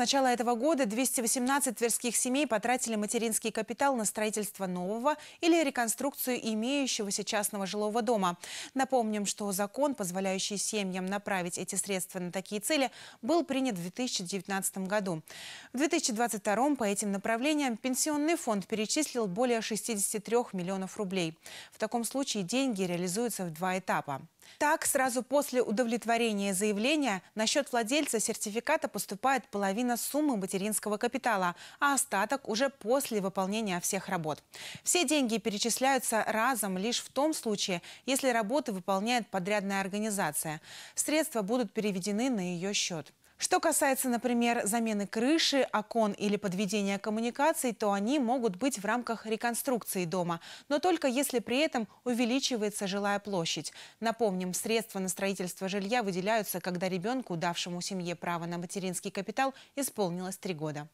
начала этого года 218 тверских семей потратили материнский капитал на строительство нового или реконструкцию имеющегося частного жилого дома. Напомним, что закон, позволяющий семьям направить эти средства на такие цели, был принят в 2019 году. В 2022 по этим направлениям Пенсионный фонд перечислил более 63 миллионов рублей. В таком случае деньги реализуются в два этапа. Так, сразу после удовлетворения заявления на счет владельца сертификата поступает половина суммы материнского капитала, а остаток уже после выполнения всех работ. Все деньги перечисляются разом лишь в том случае, если работы выполняет подрядная организация. Средства будут переведены на ее счет. Что касается, например, замены крыши, окон или подведения коммуникаций, то они могут быть в рамках реконструкции дома, но только если при этом увеличивается жилая площадь. Напомним, средства на строительство жилья выделяются, когда ребенку, давшему семье право на материнский капитал, исполнилось три года.